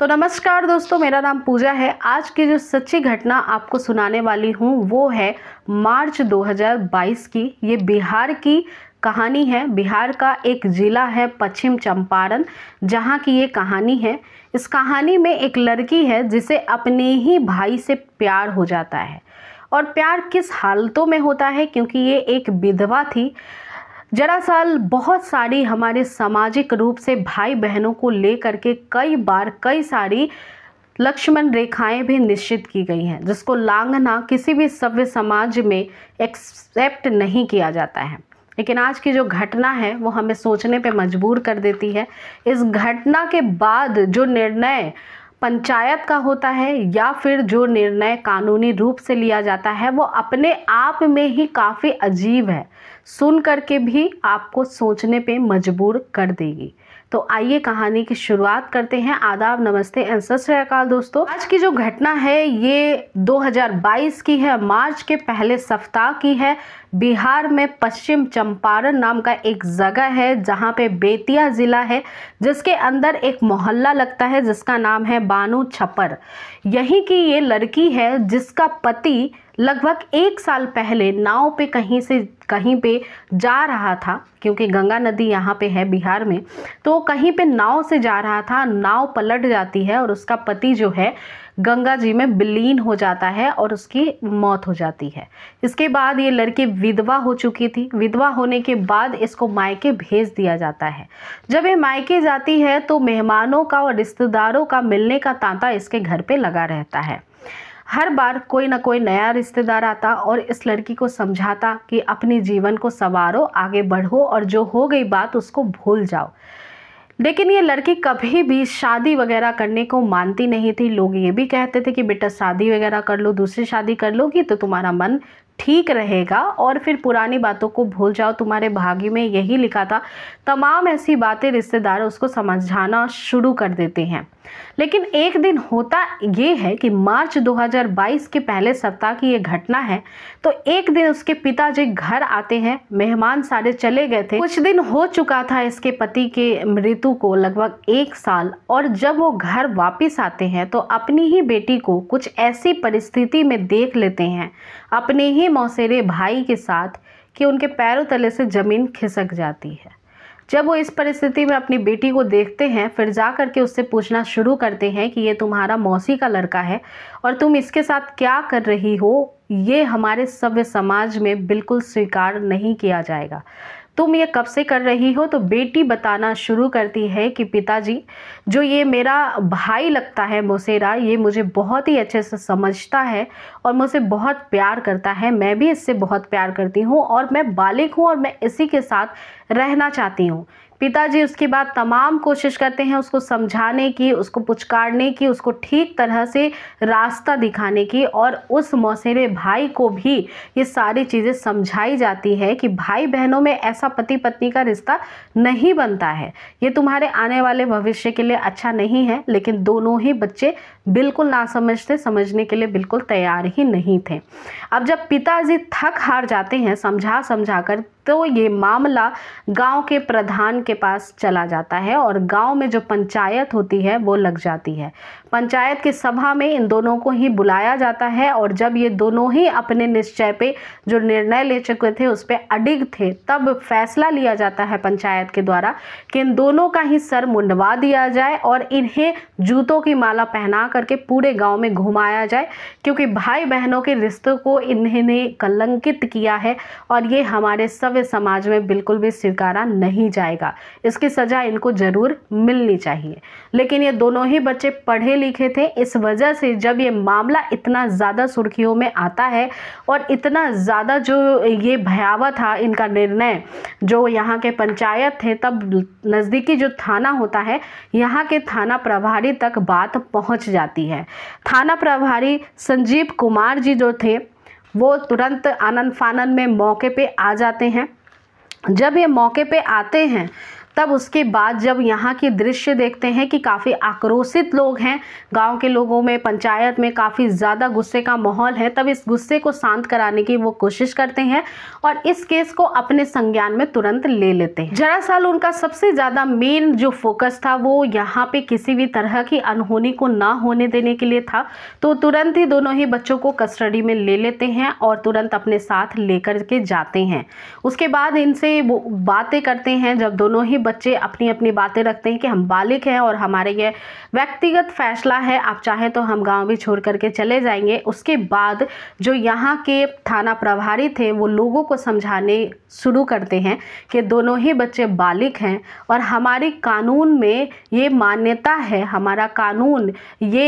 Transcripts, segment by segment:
तो नमस्कार दोस्तों मेरा नाम पूजा है आज की जो सच्ची घटना आपको सुनाने वाली हूँ वो है मार्च 2022 की ये बिहार की कहानी है बिहार का एक ज़िला है पश्चिम चंपारण जहाँ की ये कहानी है इस कहानी में एक लड़की है जिसे अपने ही भाई से प्यार हो जाता है और प्यार किस हालतों में होता है क्योंकि ये एक विधवा थी साल बहुत सारी हमारे सामाजिक रूप से भाई बहनों को लेकर के कई बार कई सारी लक्ष्मण रेखाएं भी निश्चित की गई हैं जिसको लांघना किसी भी सभ्य समाज में एक्सेप्ट नहीं किया जाता है लेकिन आज की जो घटना है वो हमें सोचने पे मजबूर कर देती है इस घटना के बाद जो निर्णय पंचायत का होता है या फिर जो निर्णय कानूनी रूप से लिया जाता है वो अपने आप में ही काफ़ी अजीब है सुन करके भी आपको सोचने पे मजबूर कर देगी तो आइए कहानी की शुरुआत करते हैं आदाब नमस्ते एंड सत श्रीकाल दोस्तों आज की जो घटना है ये 2022 की है मार्च के पहले सप्ताह की है बिहार में पश्चिम चंपारण नाम का एक जगह है जहाँ पे बेतिया ज़िला है जिसके अंदर एक मोहल्ला लगता है जिसका नाम है बानू छपर यहीं की ये लड़की है जिसका पति लगभग एक साल पहले नाव पे कहीं से कहीं पे जा रहा था क्योंकि गंगा नदी यहाँ पे है बिहार में तो कहीं पे नाव से जा रहा था नाव पलट जाती है और उसका पति जो है गंगा जी में बिलीन हो जाता है और उसकी मौत हो जाती है इसके बाद ये लड़की विधवा हो चुकी थी विधवा होने के बाद इसको मायके भेज दिया जाता है जब ये मायके जाती है तो मेहमानों का और रिश्तेदारों का मिलने का तांता इसके घर पर लगा रहता है हर बार कोई ना कोई नया रिश्तेदार आता और इस लड़की को समझाता कि अपने जीवन को संवारो आगे बढ़ो और जो हो गई बात उसको भूल जाओ लेकिन ये लड़की कभी भी शादी वगैरह करने को मानती नहीं थी लोग ये भी कहते थे कि बेटा शादी वगैरह कर लो दूसरी शादी कर लोगी तो तुम्हारा मन ठीक रहेगा और फिर पुरानी बातों को भूल जाओ तुम्हारे भाग्य में यही लिखा था तमाम ऐसी बातें रिश्तेदार उसको समझाना शुरू कर देते हैं लेकिन एक दिन होता ये है कि मार्च 2022 के पहले सप्ताह की ये घटना है तो एक दिन उसके पिताजी घर आते हैं मेहमान सारे चले गए थे कुछ दिन हो चुका था इसके पति के मृत्यु को लगभग एक साल और जब वो घर वापस आते हैं तो अपनी ही बेटी को कुछ ऐसी परिस्थिति में देख लेते हैं अपने ही मौसेरे भाई के साथ कि उनके पैरों तले से ज़मीन खिसक जाती है जब वो इस परिस्थिति में अपनी बेटी को देखते हैं फिर जा करके उससे पूछना शुरू करते हैं कि ये तुम्हारा मौसी का लड़का है और तुम इसके साथ क्या कर रही हो ये हमारे सभ्य समाज में बिल्कुल स्वीकार नहीं किया जाएगा तुम ये कब से कर रही हो तो बेटी बताना शुरू करती है कि पिताजी जो ये मेरा भाई लगता है मोसेरा ये मुझे बहुत ही अच्छे से समझता है और मुझसे बहुत प्यार करता है मैं भी इससे बहुत प्यार करती हूँ और मैं बालिक हूँ और मैं इसी के साथ रहना चाहती हूँ पिताजी उसके बाद तमाम कोशिश करते हैं उसको समझाने की उसको पुचकारने की उसको ठीक तरह से रास्ता दिखाने की और उस मौसेरे भाई को भी ये सारी चीज़ें समझाई जाती है कि भाई बहनों में ऐसा पति पत्नी का रिश्ता नहीं बनता है ये तुम्हारे आने वाले भविष्य के लिए अच्छा नहीं है लेकिन दोनों ही बच्चे बिल्कुल ना समझते समझने के लिए बिल्कुल तैयार ही नहीं थे अब जब पिताजी थक हार जाते हैं समझा समझा कर तो ये मामला गांव के प्रधान के पास चला जाता है और गांव में जो पंचायत होती है वो लग जाती है पंचायत की सभा में इन दोनों को ही बुलाया जाता है और जब ये दोनों ही अपने निश्चय पे जो निर्णय ले चुके थे उस पर अडिग थे तब फैसला लिया जाता है पंचायत के द्वारा कि इन दोनों का ही सर मुंडवा दिया जाए और इन्हें जूतों की माला पहना करके पूरे गाँव में घुमाया जाए क्योंकि भाई बहनों के रिश्तों को इन्हें कलंकित किया है और ये हमारे सब वे समाज में बिल्कुल भी स्वीकारा नहीं जाएगा इसकी सज़ा इनको ज़रूर मिलनी चाहिए लेकिन ये दोनों ही बच्चे पढ़े लिखे थे इस वजह से जब ये मामला इतना ज़्यादा सुर्खियों में आता है और इतना ज़्यादा जो ये भयावह था इनका निर्णय जो यहाँ के पंचायत थे तब नज़दीकी जो थाना होता है यहाँ के थाना प्रभारी तक बात पहुँच जाती है थाना प्रभारी संजीव कुमार जी जो थे वो तुरंत आनंद फानन में मौके पे आ जाते हैं जब ये मौके पे आते हैं तब उसके बाद जब यहाँ के दृश्य देखते हैं कि काफ़ी आक्रोशित लोग हैं गांव के लोगों में पंचायत में काफ़ी ज़्यादा गुस्से का माहौल है तब इस गुस्से को शांत कराने की वो कोशिश करते हैं और इस केस को अपने संज्ञान में तुरंत ले लेते हैं जरासाल उनका सबसे ज़्यादा मेन जो फोकस था वो यहाँ पे किसी भी तरह की अनहोनी को ना होने देने के लिए था तो तुरंत ही दोनों ही बच्चों को कस्टडी में ले लेते हैं और तुरंत अपने साथ लेकर के जाते हैं उसके बाद इनसे वो बातें करते हैं जब दोनों ही बच्चे अपनी अपनी बातें रखते हैं कि हम बालिक हैं और हमारे ये व्यक्तिगत फैसला है आप चाहें तो हम गाँव भी छोड़ करके चले जाएंगे उसके बाद जो यहाँ के थाना प्रभारी थे वो लोगों को समझाने शुरू करते हैं कि दोनों ही बच्चे बालिक हैं और हमारे कानून में ये मान्यता है हमारा कानून ये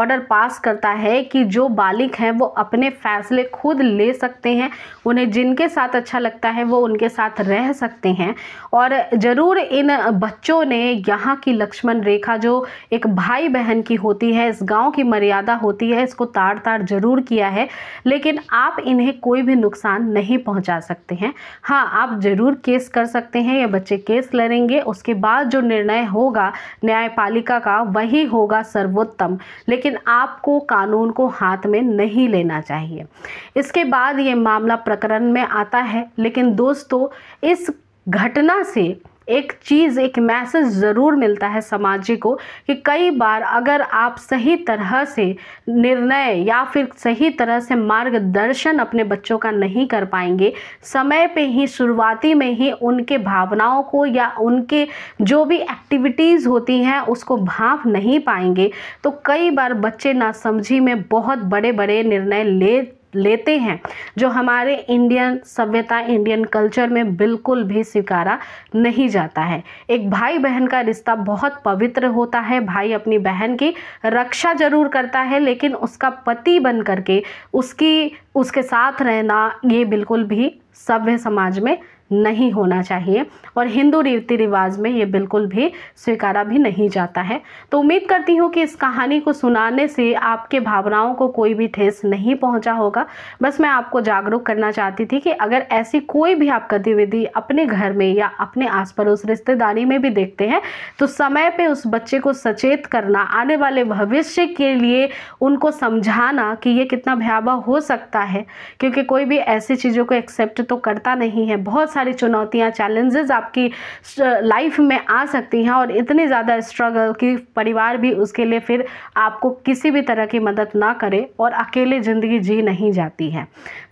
ऑर्डर पास करता है कि जो बालिक हैं वो अपने फ़ैसले खुद ले सकते हैं उन्हें जिनके साथ अच्छा लगता है वो उनके साथ रह सकते हैं और ज़रूर ज़रूर इन बच्चों ने यहाँ की लक्ष्मण रेखा जो एक भाई बहन की होती है इस गांव की मर्यादा होती है इसको तार तार ज़रूर किया है लेकिन आप इन्हें कोई भी नुकसान नहीं पहुँचा सकते हैं हाँ आप ज़रूर केस कर सकते हैं या बच्चे केस लड़ेंगे उसके बाद जो निर्णय होगा न्यायपालिका का वही होगा सर्वोत्तम लेकिन आपको कानून को हाथ में नहीं लेना चाहिए इसके बाद ये मामला प्रकरण में आता है लेकिन दोस्तों इस घटना से एक चीज़ एक मैसेज ज़रूर मिलता है समाज को कि कई बार अगर आप सही तरह से निर्णय या फिर सही तरह से मार्गदर्शन अपने बच्चों का नहीं कर पाएंगे समय पे ही शुरुआती में ही उनके भावनाओं को या उनके जो भी एक्टिविटीज़ होती हैं उसको भाप नहीं पाएंगे तो कई बार बच्चे नासमझी में बहुत बड़े बड़े निर्णय ले लेते हैं जो हमारे इंडियन सभ्यता इंडियन कल्चर में बिल्कुल भी स्वीकारा नहीं जाता है एक भाई बहन का रिश्ता बहुत पवित्र होता है भाई अपनी बहन की रक्षा जरूर करता है लेकिन उसका पति बन करके उसकी उसके साथ रहना ये बिल्कुल भी सभ्य समाज में नहीं होना चाहिए और हिंदू रीति रिवाज में ये बिल्कुल भी स्वीकारा भी नहीं जाता है तो उम्मीद करती हूँ कि इस कहानी को सुनाने से आपके भावनाओं को कोई भी ठेस नहीं पहुँचा होगा बस मैं आपको जागरूक करना चाहती थी कि अगर ऐसी कोई भी आप गतिविधि अपने घर में या अपने आस पड़ोस रिश्तेदारी में भी देखते हैं तो समय पर उस बच्चे को सचेत करना आने वाले भविष्य के लिए उनको समझाना कि ये कितना भयावह हो सकता है क्योंकि कोई भी ऐसी चीज़ों को एक्सेप्ट तो करता नहीं है बहुत सारी चुनौतियाँ चैलेंजेस आपकी लाइफ में आ सकती हैं और इतनी ज़्यादा स्ट्रगल कि परिवार भी उसके लिए फिर आपको किसी भी तरह की मदद ना करे और अकेले ज़िंदगी जी नहीं जाती है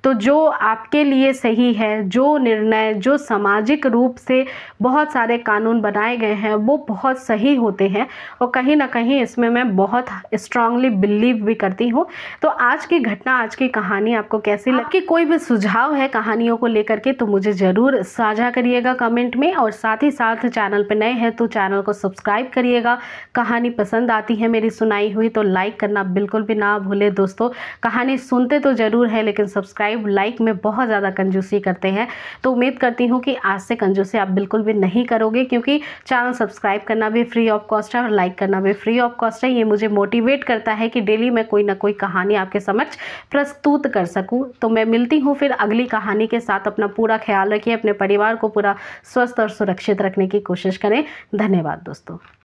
तो जो आपके लिए सही है जो निर्णय जो सामाजिक रूप से बहुत सारे कानून बनाए गए हैं वो बहुत सही होते हैं और कहीं ना कहीं इसमें मैं बहुत स्ट्रांगली बिलीव भी करती हूँ तो आज की घटना आज की कहानी आपको कैसी लगी कोई भी सुझाव है कहानियों को लेकर के तो मुझे ज़रूर ज़रूर साझा करिएगा कमेंट में और साथ ही साथ चैनल पर नए हैं तो चैनल को सब्सक्राइब करिएगा कहानी पसंद आती है मेरी सुनाई हुई तो लाइक करना बिल्कुल भी ना भूले दोस्तों कहानी सुनते तो ज़रूर है लेकिन सब्सक्राइब लाइक में बहुत ज़्यादा कंजूसी करते हैं तो उम्मीद करती हूँ कि आज से कंजूसी आप बिल्कुल भी नहीं करोगे क्योंकि चैनल सब्सक्राइब करना भी फ्री ऑफ कॉस्ट है और लाइक करना भी फ्री ऑफ कॉस्ट है ये मुझे मोटिवेट करता है कि डेली मैं कोई ना कोई कहानी आपके समक्ष प्रस्तुत कर सकूँ तो मैं मिलती हूँ फिर अगली कहानी के साथ अपना पूरा ख्याल रखिए अपने परिवार को पूरा स्वस्थ और सुरक्षित रखने की कोशिश करें धन्यवाद दोस्तों